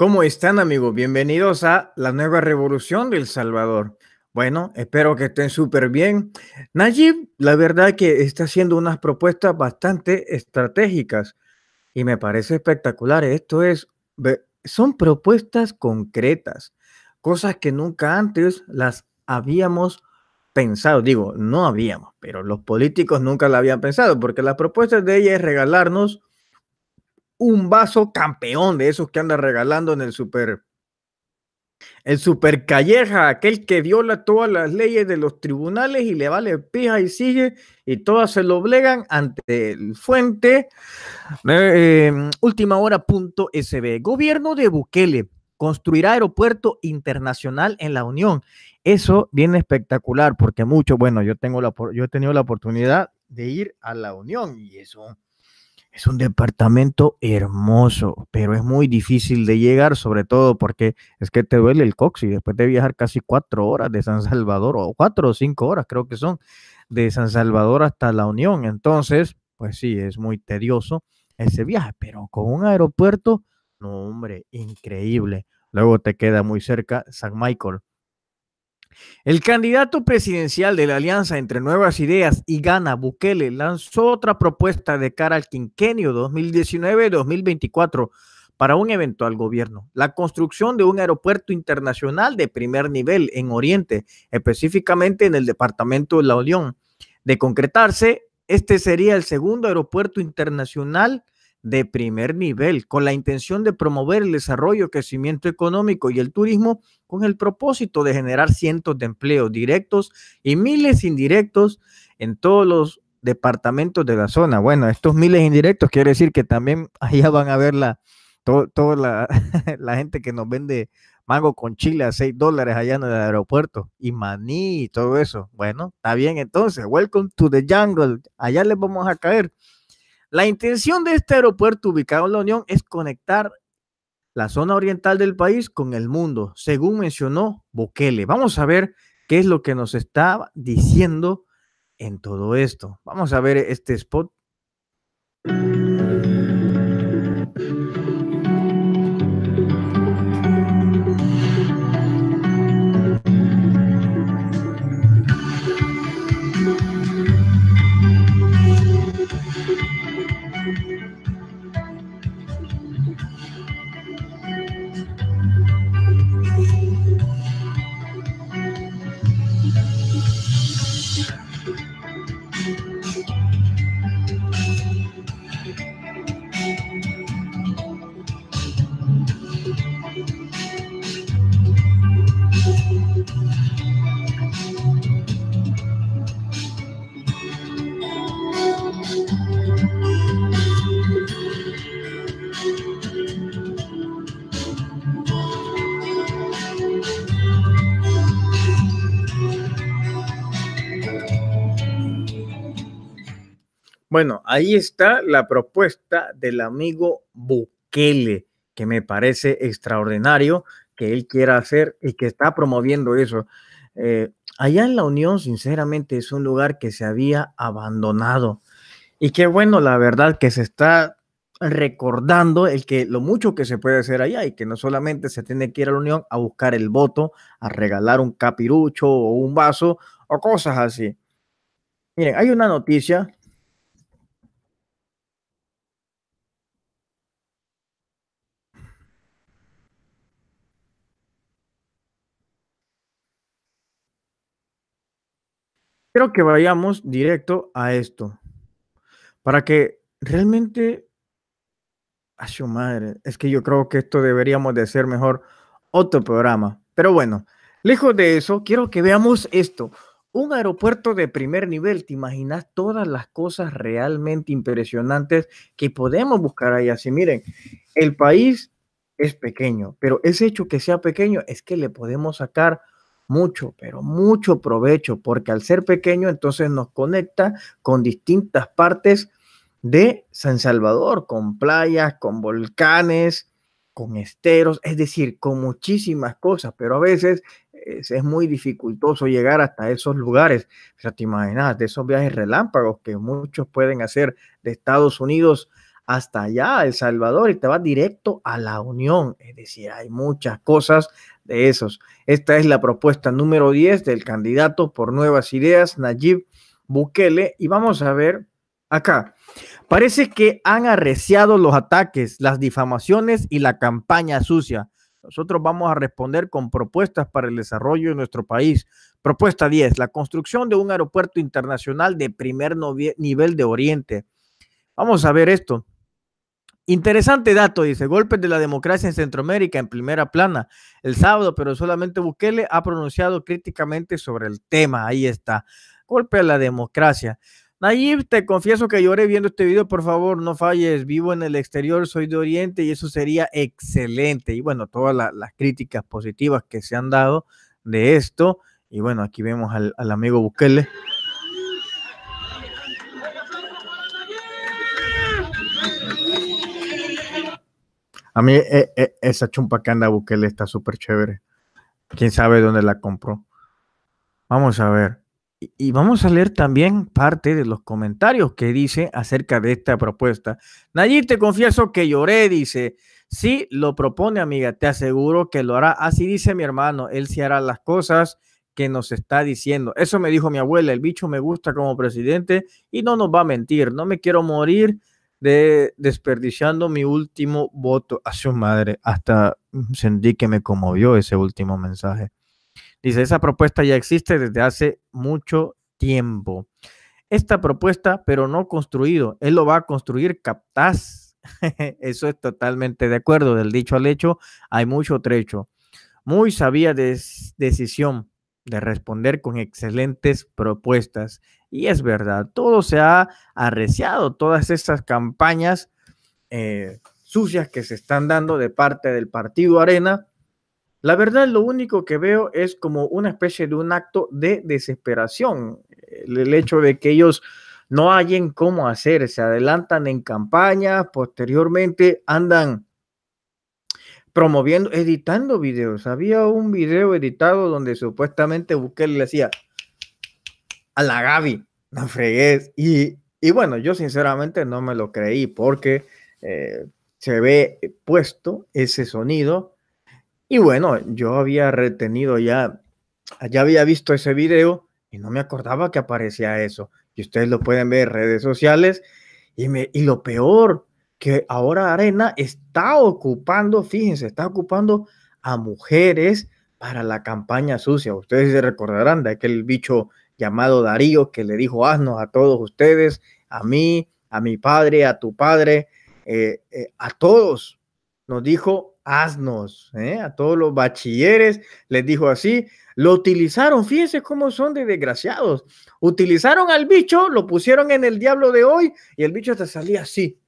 ¿Cómo están amigos? Bienvenidos a la nueva revolución del Salvador. Bueno, espero que estén súper bien. Najib, la verdad que está haciendo unas propuestas bastante estratégicas y me parece espectacular. Esto es, son propuestas concretas, cosas que nunca antes las habíamos pensado. Digo, no habíamos, pero los políticos nunca la habían pensado porque las propuestas de ella es regalarnos un vaso campeón de esos que anda regalando en el super. El super calleja, aquel que viola todas las leyes de los tribunales y le vale pija y sigue, y todas se lo obligan ante el fuente. Eh, em, última hora.sb. Gobierno de Bukele construirá aeropuerto internacional en la Unión. Eso viene espectacular porque mucho, bueno, yo, tengo la, yo he tenido la oportunidad de ir a la Unión y eso es un departamento hermoso, pero es muy difícil de llegar, sobre todo porque es que te duele el y después de viajar casi cuatro horas de San Salvador, o cuatro o cinco horas creo que son, de San Salvador hasta La Unión. Entonces, pues sí, es muy tedioso ese viaje, pero con un aeropuerto, no hombre, increíble. Luego te queda muy cerca San Michael, el candidato presidencial de la Alianza entre Nuevas Ideas y Gana, Bukele, lanzó otra propuesta de cara al quinquenio 2019-2024 para un eventual gobierno. La construcción de un aeropuerto internacional de primer nivel en Oriente, específicamente en el departamento de La Unión. De concretarse, este sería el segundo aeropuerto internacional de primer nivel, con la intención de promover el desarrollo, crecimiento económico y el turismo, con el propósito de generar cientos de empleos directos y miles indirectos en todos los departamentos de la zona. Bueno, estos miles indirectos quiere decir que también allá van a ver la, toda la, la, gente que nos vende mango con chile a 6 dólares allá en el aeropuerto y maní y todo eso. Bueno, está bien entonces. Welcome to the jungle. Allá les vamos a caer. La intención de este aeropuerto ubicado en La Unión es conectar la zona oriental del país con el mundo, según mencionó Bokele. Vamos a ver qué es lo que nos está diciendo en todo esto. Vamos a ver este spot. Bueno, ahí está la propuesta del amigo Bukele, que me parece extraordinario que él quiera hacer y que está promoviendo eso. Eh, allá en la Unión, sinceramente, es un lugar que se había abandonado. Y qué bueno, la verdad, que se está recordando el que lo mucho que se puede hacer allá y que no solamente se tiene que ir a la Unión a buscar el voto, a regalar un capirucho o un vaso o cosas así. Miren, hay una noticia Quiero que vayamos directo a esto, para que realmente, a su madre, es que yo creo que esto deberíamos de ser mejor otro programa. Pero bueno, lejos de eso, quiero que veamos esto. Un aeropuerto de primer nivel, ¿te imaginas todas las cosas realmente impresionantes que podemos buscar ahí? Así miren, el país es pequeño, pero ese hecho que sea pequeño es que le podemos sacar mucho, pero mucho provecho, porque al ser pequeño entonces nos conecta con distintas partes de San Salvador, con playas, con volcanes, con esteros, es decir, con muchísimas cosas, pero a veces es, muy dificultoso llegar hasta esos lugares. O sea, te imaginas de esos viajes relámpagos que muchos pueden hacer de Estados Unidos hasta allá, El Salvador, y te vas directo a la Unión. Es decir, hay muchas cosas de esos. Esta es la propuesta número 10 del candidato por nuevas ideas, Nayib Bukele, y vamos a ver acá. Parece que han arreciado los ataques, las difamaciones y la campaña sucia. Nosotros vamos a responder con propuestas para el desarrollo de nuestro país. Propuesta 10, la construcción de un aeropuerto internacional de primer nivel de Oriente. Vamos a ver esto. Interesante dato, dice, golpes de la democracia en Centroamérica en primera plana el sábado, pero solamente Bukele ha pronunciado críticamente sobre el tema. Ahí está, golpe a la democracia. Nayib, te confieso que lloré viendo este video, por favor, no falles, vivo en el exterior, soy de Oriente y eso sería excelente. Y bueno, todas las críticas positivas que se han dado de esto. Y bueno, aquí vemos al, al amigo Bukele A mí eh, eh, esa chumpa que anda Bukele está súper chévere. Quién sabe dónde la compró. Vamos a ver. Y, vamos a leer también parte de los comentarios que dice acerca de esta propuesta. Nayib, te confieso que lloré, dice. Sí, lo propone, amiga. Te aseguro que lo hará. Así dice mi hermano. Él se hará las cosas que nos está diciendo. Eso me dijo mi abuela. El bicho me gusta como presidente y no nos va a mentir. No me quiero morir de desperdiciando mi último voto a ah, su madre. Hasta sentí que me conmovió ese último mensaje. Dice, esa propuesta ya existe desde hace mucho tiempo. Esta propuesta, pero no construido, él lo va a construir captaz. Eso es totalmente de acuerdo. Del dicho al hecho, hay mucho trecho. Muy sabia de decisión de responder con excelentes propuestas. Y es verdad, todo se ha arreciado, todas estas campañas eh, sucias que se están dando de parte del partido Arena. La verdad, lo único que veo es como una especie de un acto de desesperación, el hecho de que ellos no hallen cómo hacer, se adelantan en campañas, posteriormente andan promoviendo, editando videos. Había un video editado donde supuestamente Bukele le decía, la Gaby, la fregues. Y, y bueno, yo sinceramente no me lo creí porque eh, se ve puesto ese sonido. Y bueno, yo había retenido ya, ya había visto ese video y no me acordaba que aparecía eso. Y ustedes lo pueden ver en redes sociales. Y, me, y lo peor, que ahora Arena está ocupando, fíjense, está ocupando a mujeres para la campaña sucia. Ustedes se recordarán de aquel bicho llamado Darío, que le dijo, haznos a todos ustedes, a mí, a mi padre, a tu padre, eh, eh, a todos. Nos dijo, haznos, ¿eh? a todos los bachilleres, les dijo así. Lo utilizaron, fíjense cómo son de desgraciados. Utilizaron al bicho, lo pusieron en el diablo de hoy y el bicho hasta salía así.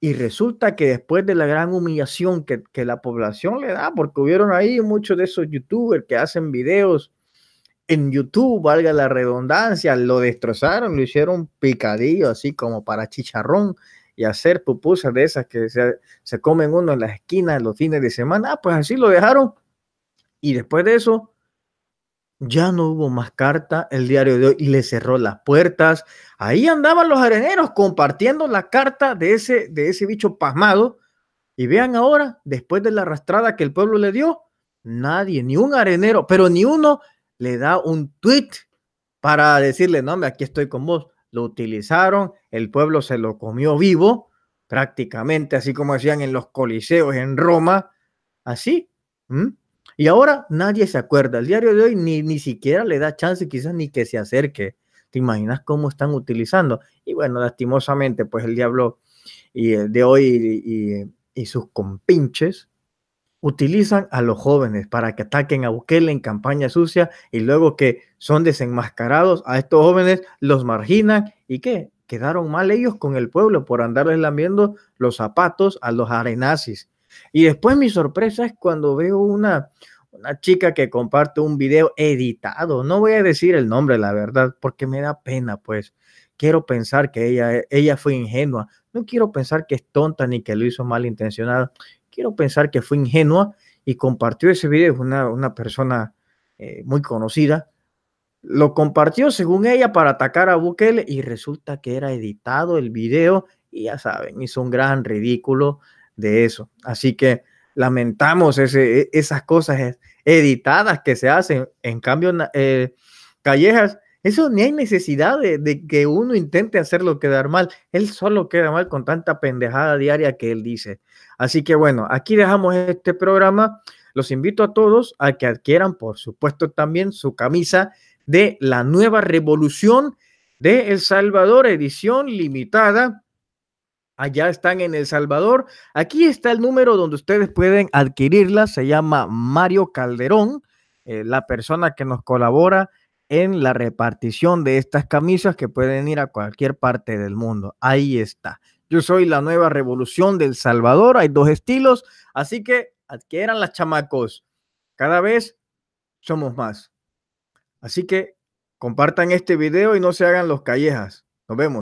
Y resulta que después de la gran humillación que, que la población le da, porque hubieron ahí muchos de esos youtubers que hacen videos en YouTube, valga la redundancia, lo destrozaron, lo hicieron picadillo, así como para chicharrón y hacer pupusas de esas que se, comen uno en las esquinas los fines de semana. Ah, pues así lo dejaron. Y después de eso, ya no hubo más carta el diario de hoy y le cerró las puertas. Ahí andaban los areneros compartiendo la carta de ese, de ese bicho pasmado. Y vean ahora, después de la arrastrada que el pueblo le dio, nadie, ni un arenero, pero ni uno le da un tweet para decirle, no, aquí estoy con vos. Lo utilizaron, el pueblo se lo comió vivo, prácticamente, así como hacían en los coliseos en Roma, así. Y ahora nadie se acuerda. El diario de hoy ni, ni siquiera le da chance, quizás ni que se acerque. ¿Te imaginas cómo están utilizando? Y bueno, lastimosamente, pues el diablo y eh, de hoy y sus compinches utilizan a los jóvenes para que ataquen a Bukele en campaña sucia y luego que son desenmascarados a estos jóvenes, los marginan y que quedaron mal ellos con el pueblo por andarles lamiendo los zapatos a los arenazis. Y después mi sorpresa es cuando veo una, una chica que comparte un video editado. No voy a decir el nombre, la verdad, porque me da pena, pues. Quiero pensar que ella, ella fue ingenua. No quiero pensar que es tonta ni que lo hizo malintencionado quiero pensar que fue ingenua y compartió ese video, una, una persona eh, muy conocida, lo compartió según ella para atacar a Bukele y resulta que era editado el video y ya saben, hizo un gran ridículo de eso. Así que lamentamos e, esas cosas editadas que se hacen. En cambio, eh, Callejas eso ni hay necesidad de, que uno intente hacerlo quedar mal. Él solo queda mal con tanta pendejada diaria que él dice. Así que bueno, aquí dejamos este programa. Los invito a todos a que adquieran, por supuesto, también su camisa de la nueva revolución de El Salvador, edición limitada. Allá están en El Salvador. Aquí está el número donde ustedes pueden adquirirla. Se llama Mario Calderón, eh, la persona que nos colabora en la repartición de estas camisas que pueden ir a cualquier parte del mundo. Ahí está. Yo soy la nueva revolución del Salvador. Hay dos estilos, así que adquieran las chamacos. Cada vez somos más. Así que compartan este video y no se hagan los callejas. Nos vemos.